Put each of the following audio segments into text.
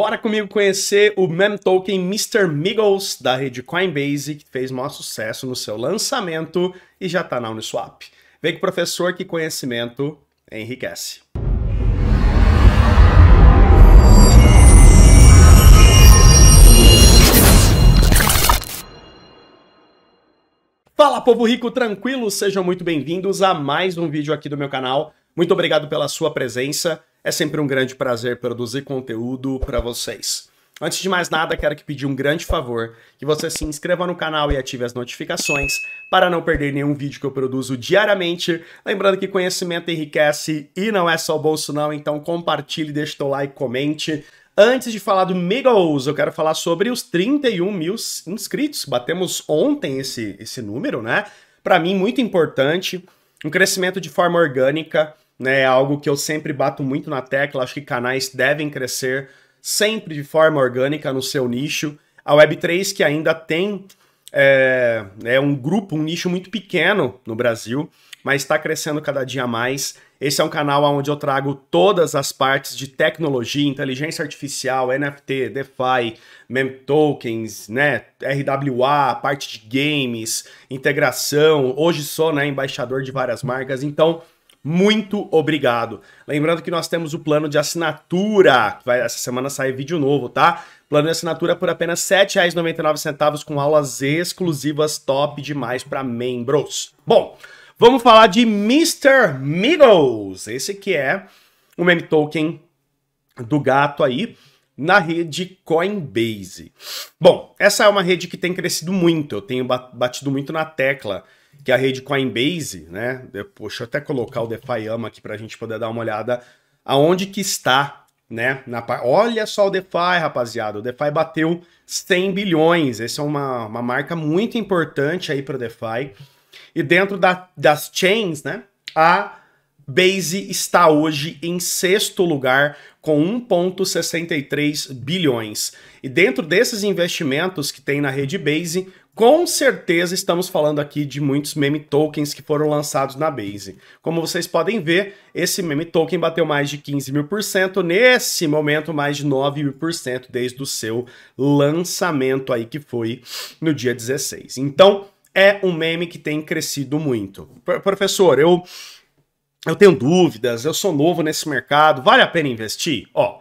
Bora comigo conhecer o mem token Mr. Meagles da rede Coinbase, que fez maior sucesso no seu lançamento e já está na Uniswap. Vem com professor que conhecimento enriquece. Fala povo rico tranquilo, sejam muito bem-vindos a mais um vídeo aqui do meu canal. Muito obrigado pela sua presença. É sempre um grande prazer produzir conteúdo para vocês. Antes de mais nada, quero que pedir um grande favor, que você se inscreva no canal e ative as notificações para não perder nenhum vídeo que eu produzo diariamente. Lembrando que conhecimento enriquece e não é só o bolso não, então compartilhe, deixe seu like, comente. Antes de falar do Meagles, eu quero falar sobre os 31 mil inscritos. Batemos ontem esse, esse número, né? Para mim, muito importante. Um crescimento de forma orgânica né? É algo que eu sempre bato muito na tecla, acho que canais devem crescer sempre de forma orgânica no seu nicho. A Web3 que ainda tem é, é um grupo, um nicho muito pequeno no Brasil, mas está crescendo cada dia mais. Esse é um canal onde eu trago todas as partes de tecnologia, inteligência artificial, NFT, DeFi, mem tokens, né, RWA, parte de games, integração. Hoje sou né, embaixador de várias marcas, então muito obrigado. Lembrando que nós temos o plano de assinatura, vai, essa semana sai vídeo novo, tá? Plano de assinatura por apenas R$ 7,99 com aulas exclusivas top demais para membros. Bom, vamos falar de Mr. Meagles. Esse que é o meme token do gato aí na rede Coinbase. Bom, essa é uma rede que tem crescido muito, eu tenho batido muito na tecla que é a rede Coinbase, né? Deixa eu até colocar o DeFiama aqui para a gente poder dar uma olhada aonde que está, né? Na, olha só o DeFi, rapaziada. O DeFi bateu 100 bilhões. Essa é uma, uma marca muito importante aí para o DeFi. E dentro da, das chains, né? A Base está hoje em sexto lugar com 1,63 bilhões. E dentro desses investimentos que tem na rede Base, com certeza estamos falando aqui de muitos meme tokens que foram lançados na Base. Como vocês podem ver, esse meme token bateu mais de 15 mil por cento, nesse momento mais de 9 mil por cento desde o seu lançamento aí que foi no dia 16. Então é um meme que tem crescido muito. professor, eu, eu tenho dúvidas, eu sou novo nesse mercado, vale a pena investir? Ó,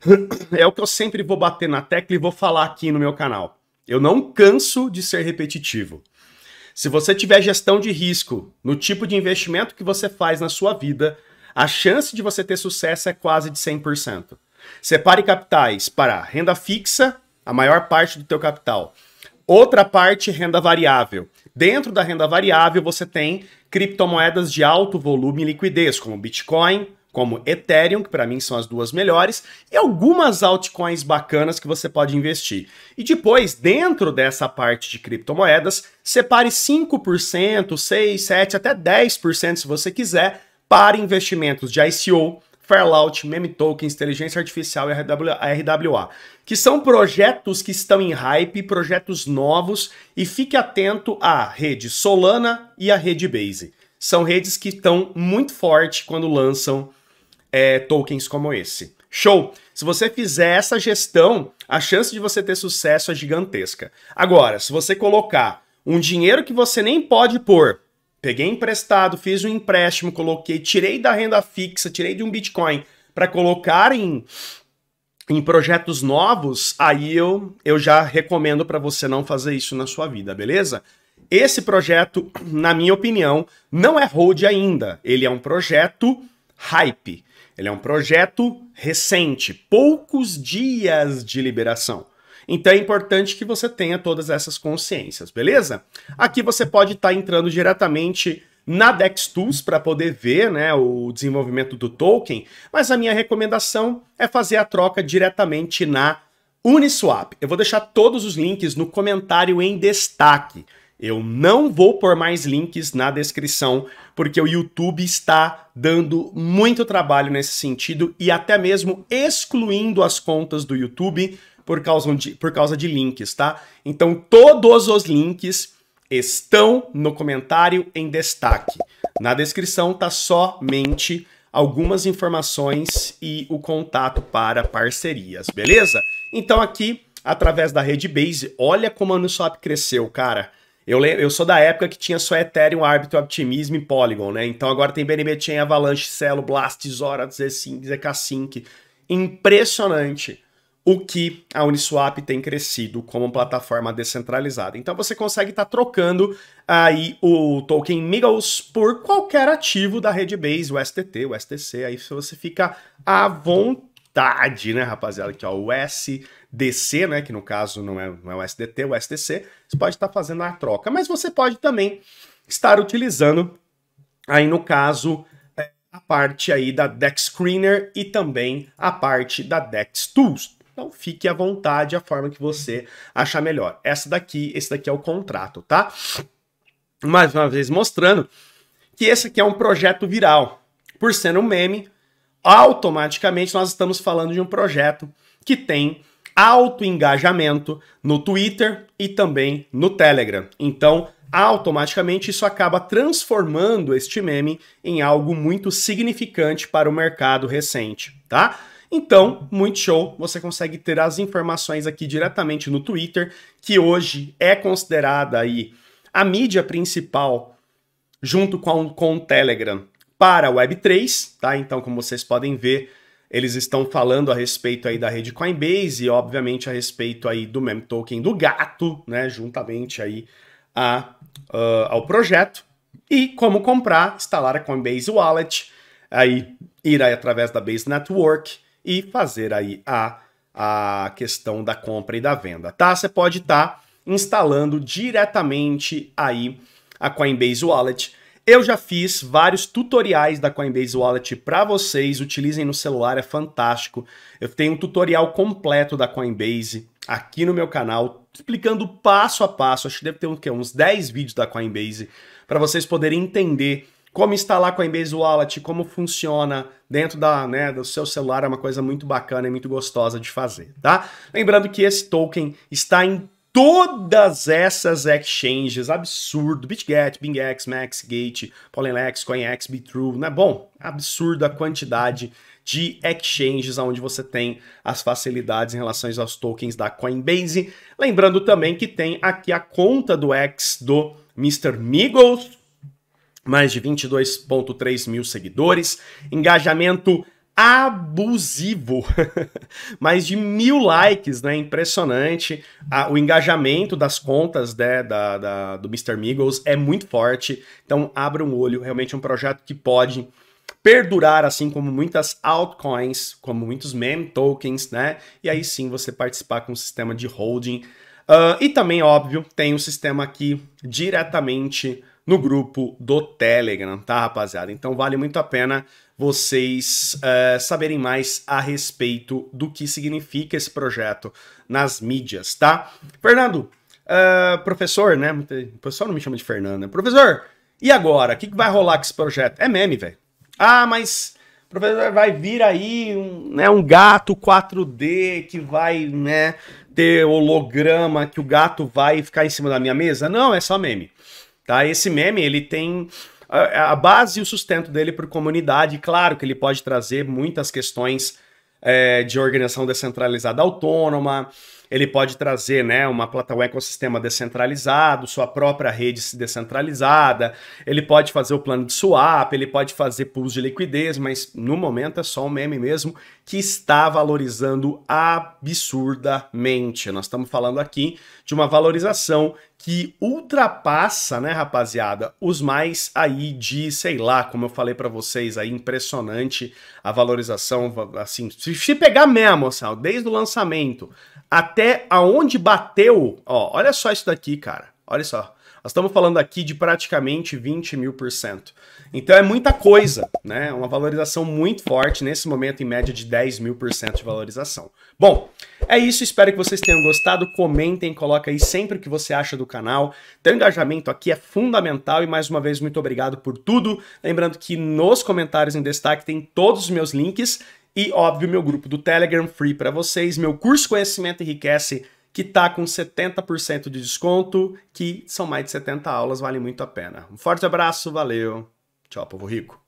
é o que eu sempre vou bater na tecla e vou falar aqui no meu canal eu não canso de ser repetitivo. Se você tiver gestão de risco no tipo de investimento que você faz na sua vida, a chance de você ter sucesso é quase de 100%. Separe capitais para renda fixa, a maior parte do teu capital. Outra parte, renda variável. Dentro da renda variável, você tem criptomoedas de alto volume e liquidez, como Bitcoin, como Ethereum, que para mim são as duas melhores, e algumas altcoins bacanas que você pode investir. E depois, dentro dessa parte de criptomoedas, separe 5%, 6, 7, até 10% se você quiser para investimentos de ICO, Fairlight, Meme Tokens, Inteligência Artificial e RWA, que são projetos que estão em hype, projetos novos, e fique atento à rede Solana e à rede Base. São redes que estão muito forte quando lançam é, tokens como esse. Show! Se você fizer essa gestão, a chance de você ter sucesso é gigantesca. Agora, se você colocar um dinheiro que você nem pode pôr, peguei emprestado, fiz um empréstimo, coloquei, tirei da renda fixa, tirei de um Bitcoin para colocar em, em projetos novos, aí eu, eu já recomendo para você não fazer isso na sua vida, beleza? Esse projeto, na minha opinião, não é hold ainda. Ele é um projeto hype. Ele é um projeto recente, poucos dias de liberação. Então é importante que você tenha todas essas consciências, beleza? Aqui você pode estar tá entrando diretamente na Dex Tools para poder ver né, o desenvolvimento do token, mas a minha recomendação é fazer a troca diretamente na Uniswap. Eu vou deixar todos os links no comentário em destaque. Eu não vou pôr mais links na descrição, porque o YouTube está dando muito trabalho nesse sentido e até mesmo excluindo as contas do YouTube por causa de, por causa de links, tá? Então todos os links estão no comentário em destaque. Na descrição tá somente algumas informações e o contato para parcerias, beleza? Então aqui, através da Rede Base, olha como a Uniswap cresceu, cara. Eu, lembro, eu sou da época que tinha só Ethereum, Arbitrum, Optimism e Polygon, né? Então agora tem BNB Chain, Avalanche, Celo, Blast, Zora, ZK Sync. Impressionante o que a Uniswap tem crescido como plataforma descentralizada. Então você consegue estar tá trocando aí o token Migos por qualquer ativo da rede Base, o STT, o STC, aí você fica à vontade novidade, né, rapaziada? que é o SDC, né? Que no caso não é, não é o SDT, é o SDC. Você pode estar tá fazendo a troca, mas você pode também estar utilizando aí no caso é, a parte aí da Dex Screener e também a parte da Dex Tools. Então fique à vontade a forma que você achar melhor. Essa daqui, esse daqui é o contrato, tá? Mais uma vez mostrando que esse aqui é um projeto viral. Por ser um meme, automaticamente nós estamos falando de um projeto que tem alto engajamento no Twitter e também no Telegram. Então, automaticamente isso acaba transformando este meme em algo muito significante para o mercado recente, tá? Então, muito show, você consegue ter as informações aqui diretamente no Twitter, que hoje é considerada aí a mídia principal junto com, com o Telegram para a Web3, tá? Então, como vocês podem ver, eles estão falando a respeito aí da rede Coinbase e, obviamente, a respeito aí do meme token do gato, né? Juntamente aí a, uh, ao projeto. E como comprar, instalar a Coinbase Wallet, aí ir aí através da Base Network e fazer aí a, a questão da compra e da venda, tá? Você pode estar tá instalando diretamente aí a Coinbase Wallet eu já fiz vários tutoriais da Coinbase Wallet para vocês, utilizem no celular, é fantástico. Eu tenho um tutorial completo da Coinbase aqui no meu canal, explicando passo a passo, acho que deve ter uns 10 vídeos da Coinbase, para vocês poderem entender como instalar a Coinbase Wallet, como funciona dentro da, né, do seu celular, é uma coisa muito bacana e muito gostosa de fazer, tá? Lembrando que esse token está em todas essas exchanges, absurdo, BitGet, BingX, MaxGate, Polylex, CoinEx, BitTrue, né? Bom, absurda a quantidade de exchanges onde você tem as facilidades em relação aos tokens da Coinbase. Lembrando também que tem aqui a conta do ex do Mr. Meagles, mais de 22.3 mil seguidores, engajamento abusivo. Mais de mil likes, né? Impressionante. Ah, o engajamento das contas né, da, da, do Mr. Meagles é muito forte. Então, abra um olho. Realmente é um projeto que pode perdurar, assim como muitas altcoins, como muitos meme tokens, né? E aí sim você participar com o sistema de holding. Uh, e também, óbvio, tem um sistema aqui diretamente no grupo do Telegram, tá, rapaziada? Então vale muito a pena vocês eh, saberem mais a respeito do que significa esse projeto nas mídias, tá? Fernando, eh, professor, né? O pessoal não me chama de Fernando, né? Professor, e agora? O que, que vai rolar com esse projeto? É meme, velho. Ah, mas professor vai vir aí um, né, um gato 4D que vai né, ter holograma, que o gato vai ficar em cima da minha mesa? Não, é só meme. Tá? Esse meme, ele tem a, a base e o sustento dele por comunidade. Claro que ele pode trazer muitas questões é, de organização descentralizada autônoma, ele pode trazer né, uma plataforma, um ecossistema descentralizado, sua própria rede descentralizada, ele pode fazer o plano de swap, ele pode fazer pools de liquidez, mas no momento é só um meme mesmo que está valorizando absurdamente. Nós estamos falando aqui de uma valorização que ultrapassa, né, rapaziada, os mais aí de, sei lá, como eu falei para vocês aí, impressionante a valorização, assim, se pegar mesmo, assim, desde o lançamento até aonde bateu, ó, olha só isso daqui, cara, olha só. Nós estamos falando aqui de praticamente 20 mil por cento. Então é muita coisa, né? Uma valorização muito forte, nesse momento em média de 10 mil por cento de valorização. Bom, é isso, espero que vocês tenham gostado. Comentem, coloca aí sempre o que você acha do canal. Teu engajamento aqui é fundamental e mais uma vez muito obrigado por tudo. Lembrando que nos comentários em destaque tem todos os meus links e óbvio meu grupo do Telegram free para vocês, meu curso Conhecimento enriquece que tá com 70% de desconto, que são mais de 70 aulas, vale muito a pena. Um forte abraço, valeu. Tchau, povo rico.